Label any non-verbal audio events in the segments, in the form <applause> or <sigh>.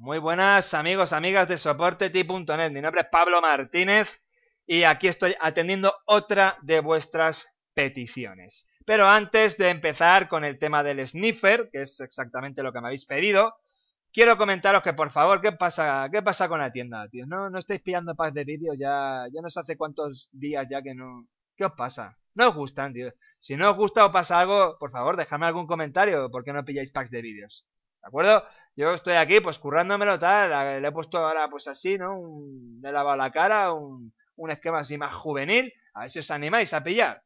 Muy buenas amigos, amigas de soporteti.net. Mi nombre es Pablo Martínez y aquí estoy atendiendo otra de vuestras peticiones. Pero antes de empezar con el tema del sniffer, que es exactamente lo que me habéis pedido, quiero comentaros que por favor, ¿qué pasa, qué pasa con la tienda, tío? No, no estáis pillando packs de vídeos ya, ya no sé hace cuántos días ya que no... ¿Qué os pasa? No os gustan, tío. Si no os gusta o pasa algo, por favor, dejadme algún comentario, porque no pilláis packs de vídeos. ¿De acuerdo? Yo estoy aquí, pues currándomelo tal, le he puesto ahora pues así, ¿no? Un, le he lavado la cara, un, un esquema así más juvenil, a ver si os animáis a pillar.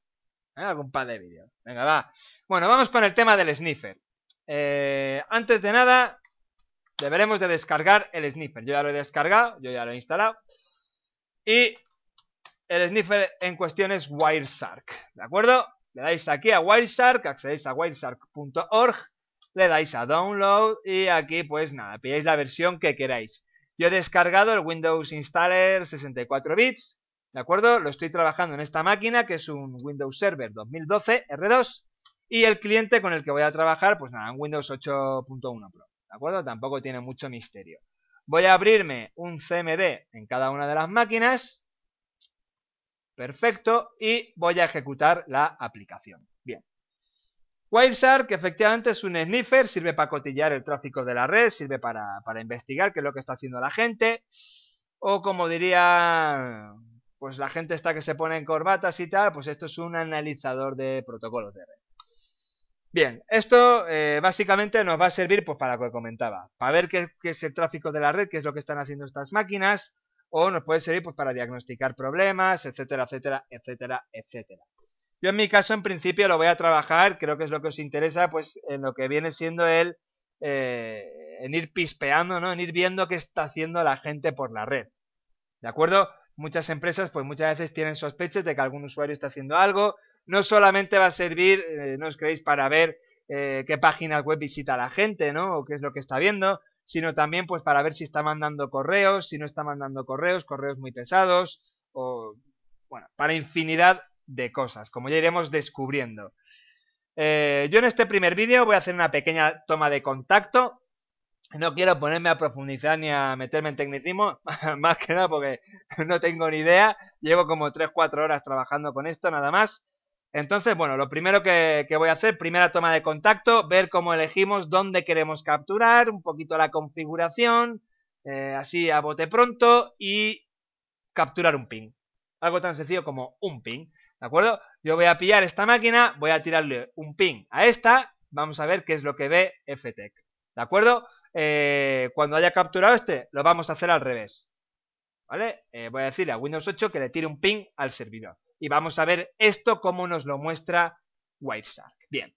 ¿eh? Algún par de vídeos. Venga, va. Bueno, vamos con el tema del sniffer. Eh, antes de nada, deberemos de descargar el sniffer. Yo ya lo he descargado, yo ya lo he instalado. Y el sniffer en cuestión es Wireshark, ¿de acuerdo? Le dais aquí a Wireshark, accedéis a wireshark.org le dais a download y aquí pues nada, pilláis la versión que queráis. Yo he descargado el Windows Installer 64 bits, ¿de acuerdo? Lo estoy trabajando en esta máquina que es un Windows Server 2012 R2 y el cliente con el que voy a trabajar pues nada, en Windows 8.1 Pro, ¿de acuerdo? Tampoco tiene mucho misterio. Voy a abrirme un CMD en cada una de las máquinas. Perfecto. Y voy a ejecutar la aplicación. Wireshark, que efectivamente es un sniffer, sirve para cotillar el tráfico de la red, sirve para, investigar qué es lo que está haciendo la gente. O como diría, pues la gente está que se pone en corbatas y tal, pues esto es un analizador de protocolos de red. Bien, esto eh, básicamente nos va a servir pues, para lo que comentaba, para ver qué, es el tráfico de la red, qué es lo que están haciendo estas máquinas, o nos puede servir pues, para diagnosticar problemas, etcétera, etcétera, etcétera, etcétera. Yo en mi caso, en principio, lo voy a trabajar, creo que es lo que os interesa, pues en lo que viene siendo él eh, en ir pispeando, ¿no? En ir viendo qué está haciendo la gente por la red. ¿De acuerdo? Muchas empresas, pues muchas veces tienen sospechas de que algún usuario está haciendo algo. No solamente va a servir, eh, no os creéis, para ver eh, qué páginas web visita la gente, ¿no? O qué es lo que está viendo, sino también, pues, para ver si está mandando correos, si no está mandando correos, correos muy pesados, o, bueno, para infinidad de cosas, como ya iremos descubriendo. Eh, yo en este primer vídeo voy a hacer una pequeña toma de contacto. No quiero ponerme a profundizar ni a meterme en tecnicismo, <laughs> más que nada porque no tengo ni idea. Llevo como 3-4 horas trabajando con esto, nada más. Entonces, bueno, lo primero que, voy a hacer, primera toma de contacto, ver cómo elegimos dónde queremos capturar, un poquito la configuración, eh, así a bote pronto, y capturar un ping. Algo tan sencillo como un ping. ¿De acuerdo? Yo voy a pillar esta máquina, voy a tirarle un ping a esta, vamos a ver qué es lo que ve FTEC. ¿De acuerdo? Eh, cuando haya capturado este, lo vamos a hacer al revés. ¿Vale? Eh, voy a decirle a Windows 8 que le tire un ping al servidor. Y vamos a ver esto cómo nos lo muestra Wireshark. Bien.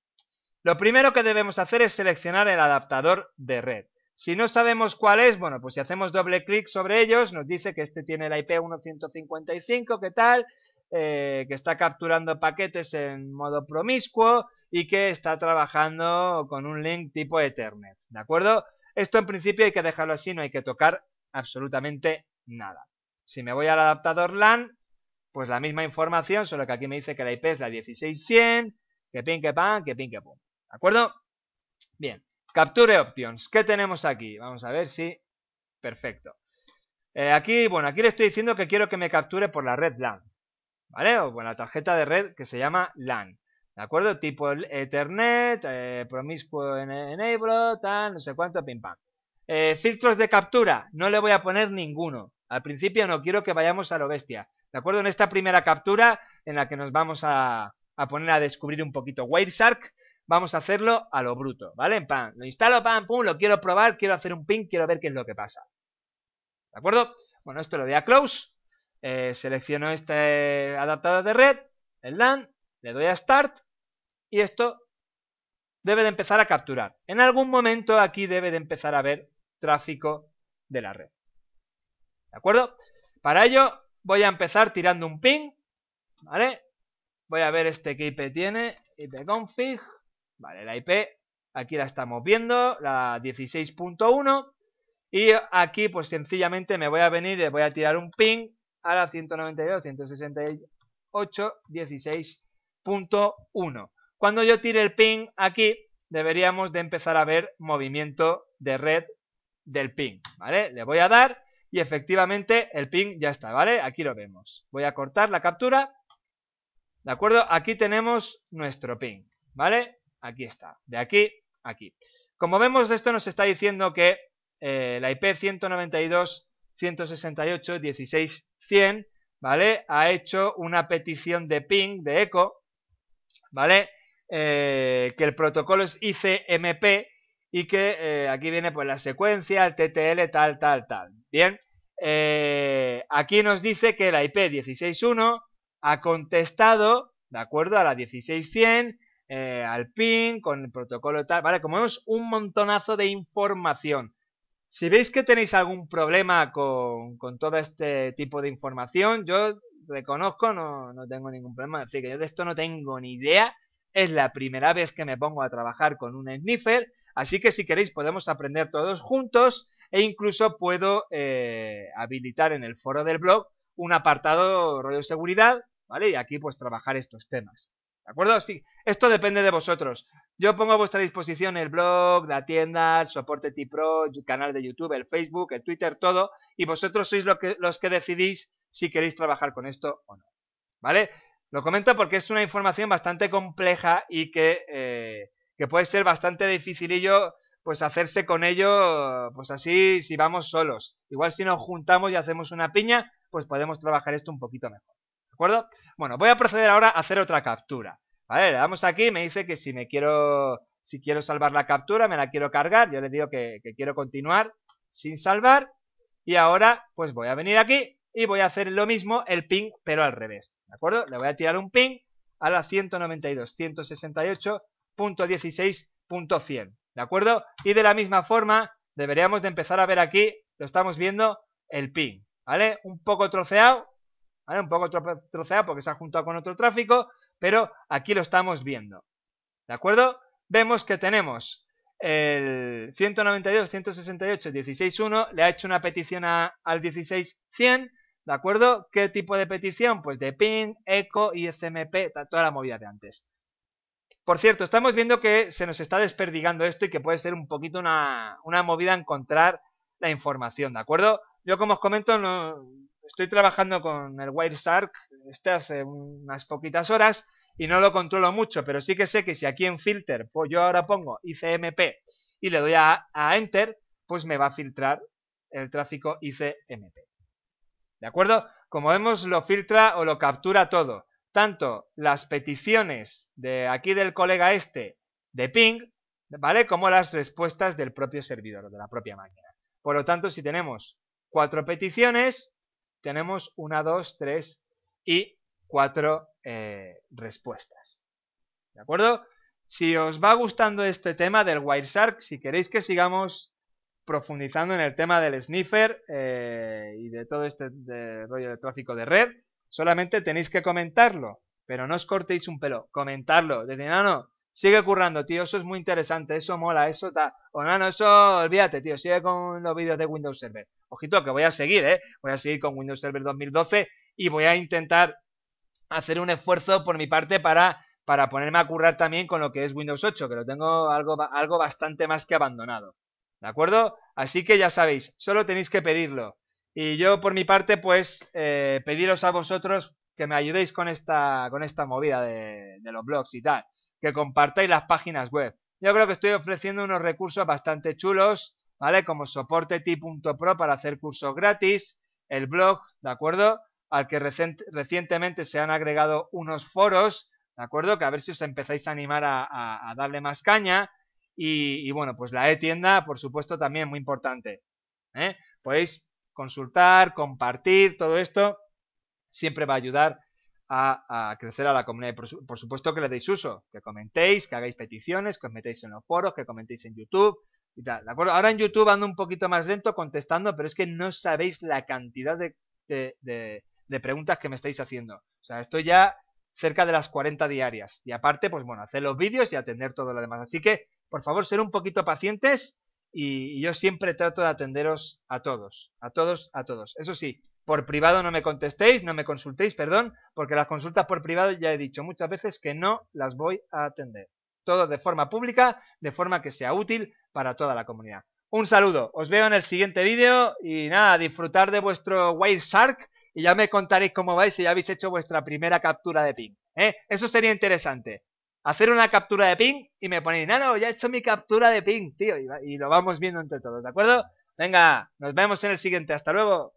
Lo primero que debemos hacer es seleccionar el adaptador de red. Si no sabemos cuál es, bueno, pues si hacemos doble clic sobre ellos, nos dice que este tiene la IP 155, ¿qué tal? Eh, que está capturando paquetes en modo promiscuo y que está trabajando con un link tipo Ethernet, ¿de acuerdo? Esto en principio hay que dejarlo así, no hay que tocar absolutamente nada. Si me voy al adaptador LAN, pues la misma información, solo que aquí me dice que la IP es la 16100, que pin, que pan, que pin, pum, ¿de acuerdo? Bien, capture options, ¿qué tenemos aquí? Vamos a ver si... Perfecto. Eh, aquí, bueno, aquí le estoy diciendo que quiero que me capture por la red LAN, ¿vale? O con la tarjeta de red que se llama LAN, ¿de acuerdo? Tipo Ethernet, eh, promiscuo, en e-, Enable, tal, no sé cuánto, pim pam. Eh, filtros de captura, no le voy a poner ninguno. Al principio no quiero que vayamos a lo bestia, ¿de acuerdo? En esta primera captura en la que nos vamos a, poner a descubrir un poquito Wireshark, vamos a hacerlo a lo bruto, ¿vale? pan, lo instalo, pam, pum, lo quiero probar, quiero hacer un ping, quiero ver qué es lo que pasa. ¿De acuerdo? Bueno, esto lo voy a close eh, selecciono este eh, adaptador de red, el LAN, le doy a Start y esto debe de empezar a capturar. En algún momento aquí debe de empezar a ver tráfico de la red. ¿De acuerdo? Para ello voy a empezar tirando un ping, ¿vale? Voy a ver este que IP tiene, ipconfig, vale, la IP aquí la estamos viendo, la 16.1, y aquí pues sencillamente me voy a venir y voy a tirar un ping a la 192.168.16.1. Cuando yo tire el ping aquí, deberíamos de empezar a ver movimiento de red del ping, ¿vale? Le voy a dar y efectivamente el ping ya está, ¿vale? Aquí lo vemos. Voy a cortar la captura, ¿de acuerdo? Aquí tenemos nuestro ping, ¿vale? Aquí está, de aquí a aquí. Como vemos, esto nos está diciendo que eh, la IP 192 168 ¿vale? Ha hecho una petición de ping, de eco, ¿vale? Eh, que el protocolo es ICMP y que eh, aquí viene pues la secuencia, el TTL, tal, tal, tal. Bien, eh, aquí nos dice que la IP 16.1 ha contestado, de acuerdo, a la 16.100, al ping, con el protocolo tal, ¿vale? Como vemos, un montonazo de información. Si veis que tenéis algún problema con, todo este tipo de información, yo reconozco, no, tengo ningún problema. Es decir, que yo de esto no tengo ni idea. Es la primera vez que me pongo a trabajar con un sniffer. Así que si queréis podemos aprender todos juntos e incluso puedo eh, habilitar en el foro del blog un apartado rollo seguridad, ¿vale? Y aquí pues trabajar estos temas. ¿De acuerdo? Sí, esto depende de vosotros. Yo pongo a vuestra disposición el blog, la tienda, el soporte T-Pro, el canal de YouTube, el Facebook, el Twitter, todo, y vosotros sois que, los que decidís si queréis trabajar con esto o no. ¿Vale? Lo comento porque es una información bastante compleja y que, eh, puede ser bastante dificilillo pues hacerse con ello, pues así si vamos solos. Igual si nos juntamos y hacemos una piña, pues podemos trabajar esto un poquito mejor acuerdo? Bueno, voy a proceder ahora a hacer otra captura. ¿Vale? Le damos aquí, me dice que si me quiero... Si quiero salvar la captura, me la quiero cargar. Yo le digo que, quiero continuar sin salvar. Y ahora, pues voy a venir aquí y voy a hacer lo mismo, el ping, pero al revés. ¿De acuerdo? Le voy a tirar un ping a la 192.168.16.100. ¿De acuerdo? Y de la misma forma, deberíamos de empezar a ver aquí, lo estamos viendo, el ping. ¿Vale? Un poco troceado, un poco troceado porque se ha juntado con otro tráfico, pero aquí lo estamos viendo. ¿De acuerdo? Vemos que tenemos el 192, 168, 161. le ha hecho una petición al 16100. ¿de acuerdo? ¿Qué tipo de petición? Pues de PIN, eco, ISMP, toda la movida de antes. Por cierto, estamos viendo que se nos está desperdigando esto y que puede ser un poquito una, una movida encontrar la información, ¿de acuerdo? Yo como os comento, no, estoy trabajando con el Wireshark este hace unas poquitas horas y no lo controlo mucho, pero sí que sé que si aquí en filter pues yo ahora pongo ICMP y le doy a, enter, pues me va a filtrar el tráfico ICMP. ¿De acuerdo? Como vemos lo filtra o lo captura todo, tanto las peticiones de aquí del colega este de ping, ¿vale? Como las respuestas del propio servidor, o de la propia máquina. Por lo tanto, si tenemos cuatro peticiones, tenemos una, dos, tres y cuatro eh, respuestas. ¿De acuerdo? Si os va gustando este tema del Wireshark, si queréis que sigamos profundizando en el tema del sniffer eh, y de todo este rollo de tráfico de red, solamente tenéis que comentarlo, pero no os cortéis un pelo, comentarlo, desde no, sigue currando, tío, eso es muy interesante, eso mola, eso está... O no, no, eso olvídate, tío, sigue con los vídeos de Windows Server. Ojito, que voy a seguir, ¿eh? Voy a seguir con Windows Server 2012 y voy a intentar hacer un esfuerzo por mi parte para, para ponerme a currar también con lo que es Windows 8, que lo tengo algo, algo bastante más que abandonado. ¿De acuerdo? Así que ya sabéis, solo tenéis que pedirlo. Y yo por mi parte, pues, eh, pediros a vosotros que me ayudéis con esta, con esta movida de, de los blogs y tal que compartáis las páginas web. Yo creo que estoy ofreciendo unos recursos bastante chulos, ¿vale? Como soporte ti.pro para hacer cursos gratis, el blog, ¿de acuerdo? Al que recientemente se han agregado unos foros, ¿de acuerdo? Que a ver si os empezáis a animar a, darle más caña. Y, bueno, pues la e-tienda, por supuesto, también muy importante. ¿eh? Podéis consultar, compartir, todo esto siempre va a ayudar a, crecer a la comunidad. por, supuesto que le deis uso, que comentéis, que hagáis peticiones, que os metéis en los foros, que comentéis en YouTube y tal, Ahora en YouTube ando un poquito más lento contestando, pero es que no sabéis la cantidad de, de, de, preguntas que me estáis haciendo. O sea, estoy ya cerca de las 40 diarias. Y aparte, pues bueno, hacer los vídeos y atender todo lo demás. Así que, por favor, ser un poquito pacientes y yo siempre trato de atenderos a todos, a todos, a todos. Eso sí, por privado no me contestéis, no me consultéis, perdón, porque las consultas por privado ya he dicho muchas veces que no las voy a atender. Todo de forma pública, de forma que sea útil para toda la comunidad. Un saludo, os veo en el siguiente vídeo y nada, disfrutar de vuestro Wild Shark y ya me contaréis cómo vais si ya habéis hecho vuestra primera captura de ping. ¿eh? Eso sería interesante. Hacer una captura de ping y me ponéis, nada, no, ya he hecho mi captura de ping, tío, y, y lo vamos viendo entre todos, ¿de acuerdo? Venga, nos vemos en el siguiente, hasta luego.